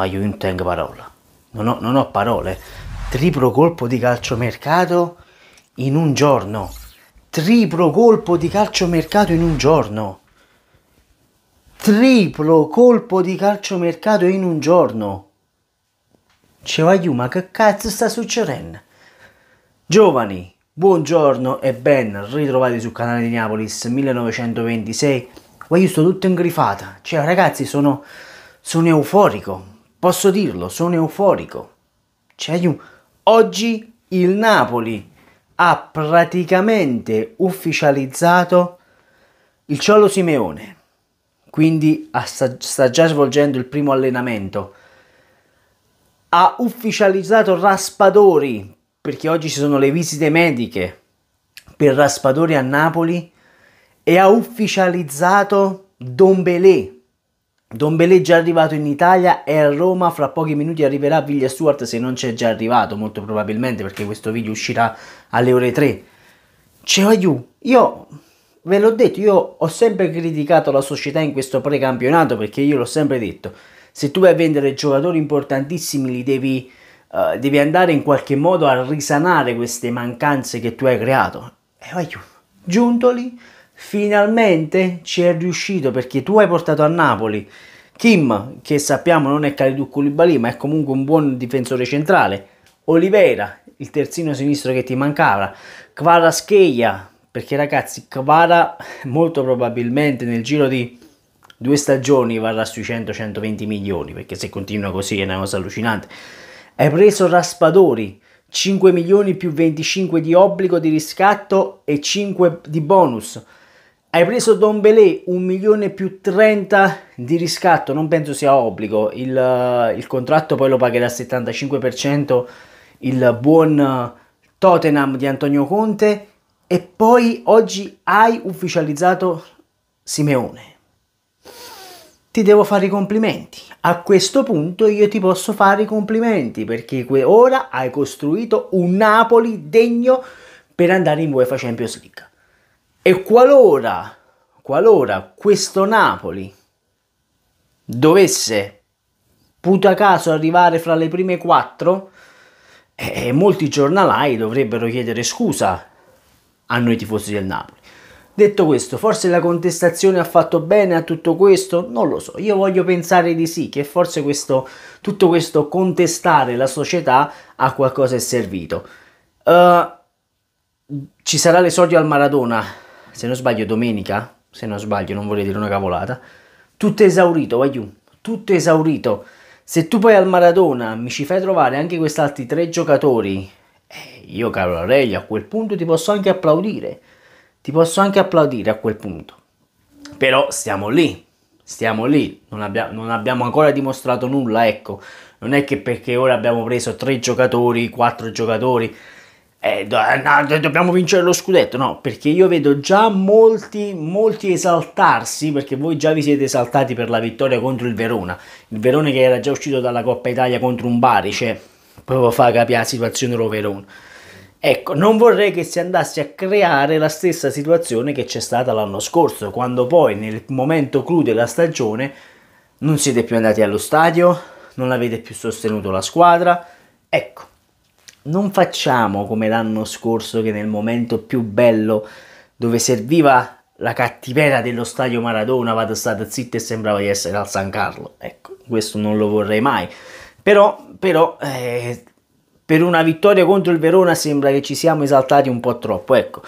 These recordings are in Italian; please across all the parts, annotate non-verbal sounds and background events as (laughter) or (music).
fa Junteng parola. Non ho, non ho parole. Triplo colpo di calciomercato in un giorno. Triplo colpo di calciomercato in un giorno. Triplo colpo di calciomercato in un giorno. Cevaiù, ma che cazzo sta succedendo? Giovani, buongiorno e ben ritrovati sul canale di Neapolis 1926. Ma io sto tutto ingrifata. Cioè, ragazzi, sono, sono euforico Posso dirlo, sono euforico. C'è un... Oggi il Napoli ha praticamente ufficializzato il Ciolo Simeone, quindi sta già svolgendo il primo allenamento. Ha ufficializzato Raspadori, perché oggi ci sono le visite mediche per Raspadori a Napoli, e ha ufficializzato Don Dombelé Don Belé già arrivato in Italia e a Roma, fra pochi minuti arriverà Viglia Stewart se non c'è già arrivato, molto probabilmente perché questo video uscirà alle ore 3. C'è Aiu, io ve l'ho detto, io ho sempre criticato la società in questo precampionato perché io l'ho sempre detto, se tu vai a vendere giocatori importantissimi li devi, uh, devi andare in qualche modo a risanare queste mancanze che tu hai creato. E Aiu, Giuntoli finalmente ci è riuscito perché tu hai portato a Napoli Kim, che sappiamo non è Kalidou Koulibaly, ma è comunque un buon difensore centrale. Olivera, il terzino sinistro che ti mancava. Kvara Scheia, perché ragazzi, Kvara molto probabilmente nel giro di due stagioni varrà sui 100-120 milioni, perché se continua così è una cosa allucinante. Hai preso Raspadori, 5 milioni più 25 di obbligo di riscatto e 5 di bonus. Hai preso Don Belé 1 milione più 30 di riscatto, non penso sia obbligo, il, eh, il contratto poi lo pagherà al 75% il buon eh, Tottenham di Antonio Conte e poi oggi hai ufficializzato Simeone. Ti devo fare i complimenti. A questo punto io ti posso fare i complimenti perché ora hai costruito un Napoli degno per andare in UEFA Champions League. E qualora, qualora questo Napoli dovesse puta caso arrivare fra le prime quattro, eh, molti giornalai dovrebbero chiedere scusa a noi tifosi del Napoli. Detto questo, forse la contestazione ha fatto bene a tutto questo? Non lo so, io voglio pensare di sì, che forse questo, tutto questo contestare la società a qualcosa è servito. Uh, ci sarà l'esordio al Maradona se non sbaglio domenica, se non sbaglio, non voglio dire una cavolata, tutto esaurito, Waiu, tutto esaurito. Se tu poi al Maradona mi ci fai trovare anche questi altri tre giocatori, eh, io caro Aurelio a quel punto ti posso anche applaudire, ti posso anche applaudire a quel punto. Però stiamo lì, stiamo lì, non, abbia, non abbiamo ancora dimostrato nulla, ecco. Non è che perché ora abbiamo preso tre giocatori, quattro giocatori, eh, eh, no, dobbiamo vincere lo scudetto, no, perché io vedo già molti, molti esaltarsi, perché voi già vi siete esaltati per la vittoria contro il Verona, il Verona che era già uscito dalla Coppa Italia contro un Bari, cioè, proprio fa capire la situazione loro Verona. Ecco, non vorrei che si andasse a creare la stessa situazione che c'è stata l'anno scorso, quando poi nel momento clou della stagione non siete più andati allo stadio, non avete più sostenuto la squadra. Ecco, non facciamo come l'anno scorso che nel momento più bello dove serviva la cattiveria dello stadio Maradona vado stata zitta e sembrava di essere al San Carlo. Ecco, questo non lo vorrei mai. Però, però eh, per una vittoria contro il Verona sembra che ci siamo esaltati un po' troppo. Ecco,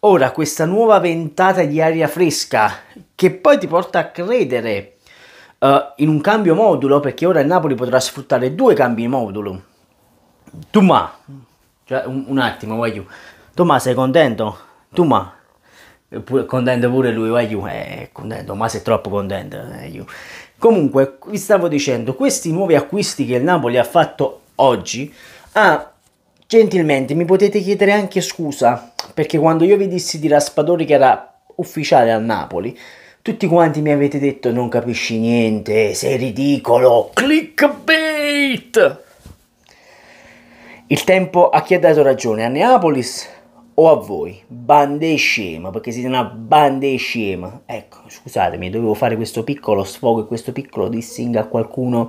ora questa nuova ventata di aria fresca che poi ti porta a credere uh, in un cambio modulo, perché ora il Napoli potrà sfruttare due cambi modulo tu ma, cioè, un, un, attimo, vai giù. Tu ma sei contento? Tu ma, contento pure lui, vai giù. Eh, è contento, ma sei troppo contento. Eh, Comunque, vi stavo dicendo, questi nuovi acquisti che il Napoli ha fatto oggi, ah, gentilmente mi potete chiedere anche scusa, perché quando io vi dissi di Raspadori che era ufficiale al Napoli, tutti quanti mi avete detto non capisci niente, sei ridicolo, clickbait! Il tempo a chi ha dato ragione, a Neapolis o a voi? Bande scema, perché siete una bande scema. Ecco, scusatemi, dovevo fare questo piccolo sfogo e questo piccolo dissing a qualcuno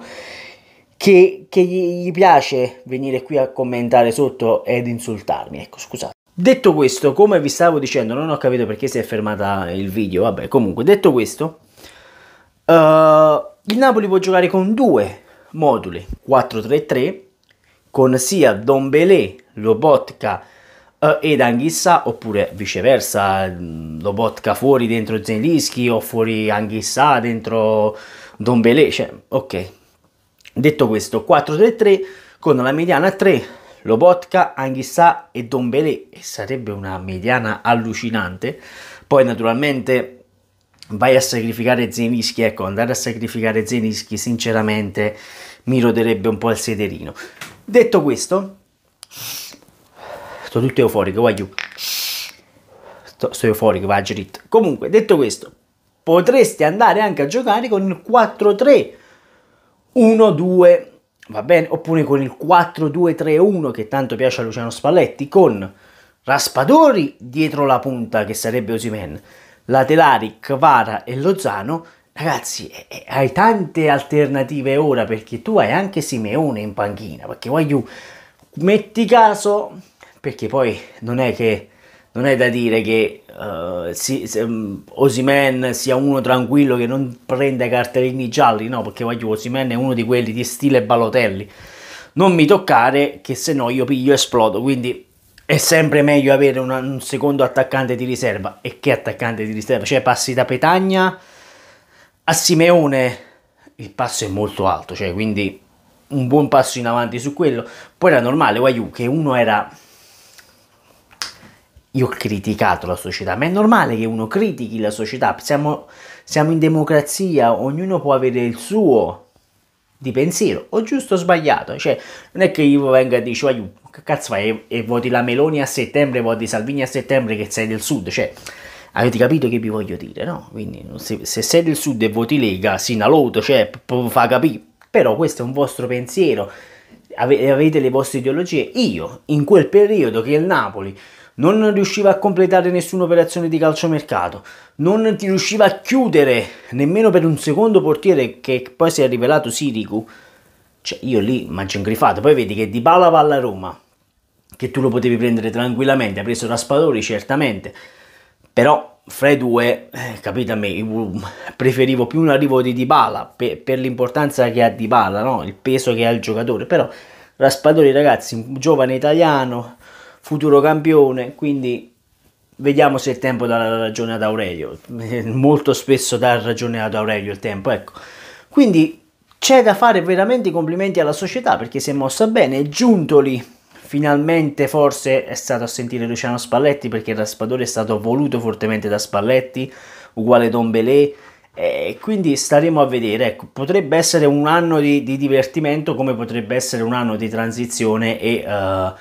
che, che gli, gli piace venire qui a commentare sotto ed insultarmi. Ecco, scusate. Detto questo, come vi stavo dicendo, non ho capito perché si è fermata il video, vabbè, comunque, detto questo, uh, il Napoli può giocare con due moduli, 4-3-3 con sia Dombele, Lobotka eh, ed Anghissa oppure viceversa, mm, Lobotka fuori dentro Zelischi o fuori Anghissa dentro Dombele, cioè ok. Detto questo, 4-3-3 con la mediana 3, Lobotka, Anghissà e Dombele e sarebbe una mediana allucinante. Poi naturalmente vai a sacrificare Zenischi, ecco andare a sacrificare Zenischi sinceramente mi roderebbe un po' il sederino. Detto questo, sto tutto euforico, guagliù. Sto, sto euforico, va Gerit. Comunque, detto questo, potresti andare anche a giocare con il 4-3, 1-2, va bene? Oppure con il 4-2-3-1 che tanto piace a Luciano Spalletti, con Raspadori dietro la punta che sarebbe Osimen, laterali Kvara e Lozano Ragazzi, eh, eh, hai tante alternative ora perché tu hai anche Simeone in panchina, perché voglio, metti caso, perché poi non è che non è da dire che uh, si, um, mm, Osimen sia uno tranquillo che non prende cartellini gialli, no, perché voglio Osimen è uno di quelli di stile Balotelli. Non mi toccare che se no io piglio e esplodo, quindi è sempre meglio avere una, un secondo attaccante di riserva. E che attaccante di riserva? Cioè passi da Petagna a Simeone il passo è molto alto, cioè quindi un buon passo in avanti su quello. Poi era normale, Wayu, che uno era... Io ho criticato la società, ma è normale che uno critichi la società. Siamo, siamo in democrazia, ognuno può avere il suo di pensiero, o giusto o sbagliato. Cioè, non è che io venga e dici, Wayu, che cazzo fai, e, e voti la Meloni a settembre, voti Salvini a settembre che sei del sud, cioè... Avete capito che vi voglio dire, no? Quindi se, se sei del sud e voti Lega, Sinaloto, cioè, fa capire. Però questo è un vostro pensiero, Ave, avete le vostre ideologie. Io, in quel periodo che il Napoli non riusciva a completare nessuna operazione di calciomercato, non riusciva a chiudere nemmeno per un secondo portiere che poi si è rivelato Sirigu, cioè io lì mangio un grifato, poi vedi che Di Bala va alla Roma, che tu lo potevi prendere tranquillamente, ha preso Raspadori certamente, però fra i due, eh, capite a me, preferivo più un arrivo di Dybala per, per l'importanza che ha Dybala, no? il peso che ha il giocatore, però Raspadori ragazzi, un giovane italiano, futuro campione, quindi vediamo se il tempo dà ragione ad Aurelio, (laughs) molto spesso dà ragione ad Aurelio il tempo, ecco. Quindi c'è da fare veramente i complimenti alla società perché si è mossa bene, è Giuntoli finalmente forse è stato a sentire Luciano Spalletti perché il raspadore è stato voluto fortemente da Spalletti, uguale Don Belé. E quindi staremo a vedere, ecco, potrebbe essere un anno di, di, divertimento come potrebbe essere un anno di transizione e uh,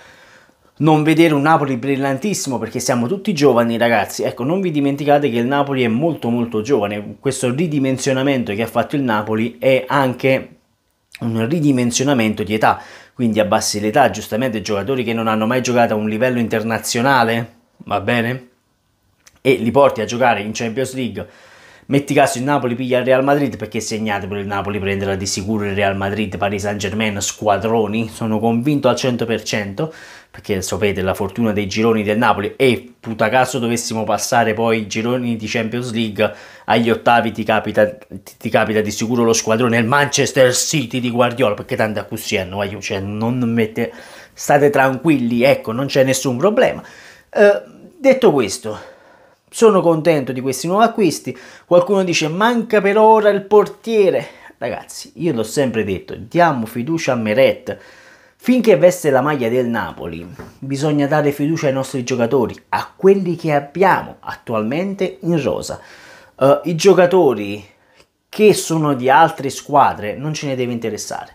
non vedere un Napoli brillantissimo perché siamo tutti giovani ragazzi, ecco non vi dimenticate che il Napoli è molto molto giovane, questo ridimensionamento che ha fatto il Napoli è anche un ridimensionamento di età, quindi abbassi l'età, giustamente giocatori che non hanno mai giocato a un livello internazionale, va bene? E li porti a giocare in Champions League metti caso il Napoli piglia il Real Madrid perché segnate per il Napoli prenderà di sicuro il Real Madrid, Paris Saint Germain, squadroni, sono convinto al 100% perché sapete la fortuna dei gironi del Napoli e puta caso dovessimo passare poi i gironi di Champions League agli ottavi ti capita, ti, ti capita di sicuro lo squadrone il Manchester City di Guardiola perché tanto a hanno, cioè non mette, state tranquilli, ecco non c'è nessun problema. Eh, detto questo, sono contento di questi nuovi acquisti. Qualcuno dice manca per ora il portiere. Ragazzi, io l'ho sempre detto, diamo fiducia a Meret. Finché veste la maglia del Napoli, bisogna dare fiducia ai nostri giocatori, a quelli che abbiamo attualmente in rosa. Uh, I giocatori che sono di altre squadre non ce ne deve interessare.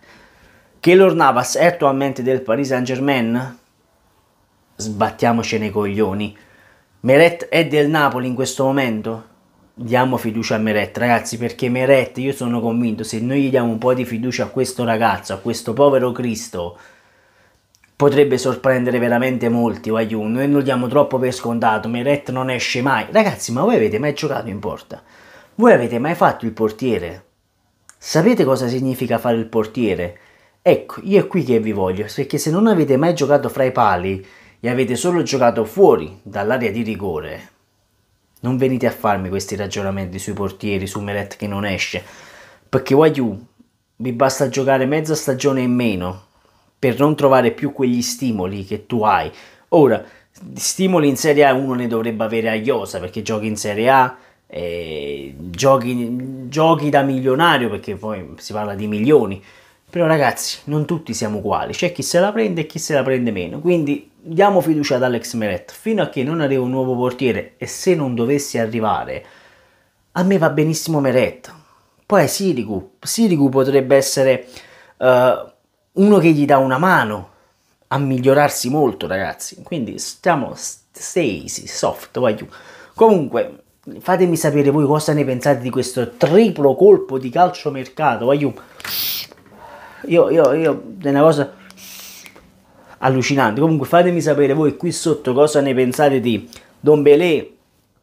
Keylor Navas è attualmente del Paris Saint Germain? Sbattiamocene i coglioni. Meret è del Napoli in questo momento? Diamo fiducia a Meret, ragazzi, perché Meret, io sono convinto, se noi gli diamo un po' di fiducia a questo ragazzo, a questo povero Cristo, potrebbe sorprendere veramente molti, Wayun. Noi lo diamo troppo per scontato, Meret non esce mai. Ragazzi, ma voi avete mai giocato in porta? Voi avete mai fatto il portiere? Sapete cosa significa fare il portiere? Ecco, io è qui che vi voglio, perché se non avete mai giocato fra i pali, e avete solo giocato fuori dall'area di rigore. Non venite a farmi questi ragionamenti sui portieri, su Meret che non esce, perché Waiu vi basta giocare mezza stagione in meno per non trovare più quegli stimoli che tu hai. Ora, stimoli in Serie A uno ne dovrebbe avere a Iosa perché giochi in Serie A, eh, giochi, giochi da milionario perché poi si parla di milioni. Però ragazzi, non tutti siamo uguali, c'è chi se la prende e chi se la prende meno, quindi diamo fiducia ad Alex Meret fino a che non arriva un nuovo portiere e se non dovesse arrivare a me va benissimo Meret poi Sirigu Sirigu potrebbe essere uh, uno che gli dà una mano a migliorarsi molto ragazzi quindi stiamo stay soft vai you. comunque fatemi sapere voi cosa ne pensate di questo triplo colpo di calcio mercato you. io io io è una cosa allucinante. Comunque fatemi sapere voi qui sotto cosa ne pensate di Don Belé,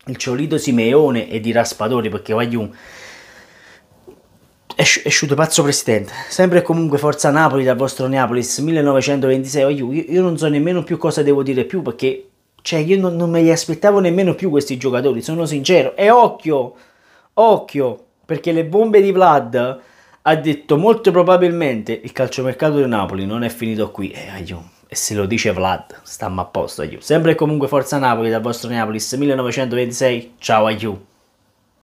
il Ciolito Simeone e di Raspadori, perché voglio è sciuto pazzo presidente. Sempre e comunque Forza Napoli dal vostro Neapolis 1926. Io, io non so nemmeno più cosa devo dire più perché cioè, io non, non, me li aspettavo nemmeno più questi giocatori, sono sincero. E occhio, occhio, perché le bombe di Vlad ha detto molto probabilmente il calciomercato di Napoli non è finito qui. e Eh, aiuto e se lo dice Vlad, stamma a posto, Aiu. Sempre e comunque Forza Napoli dal vostro Neapolis 1926, ciao Aiu.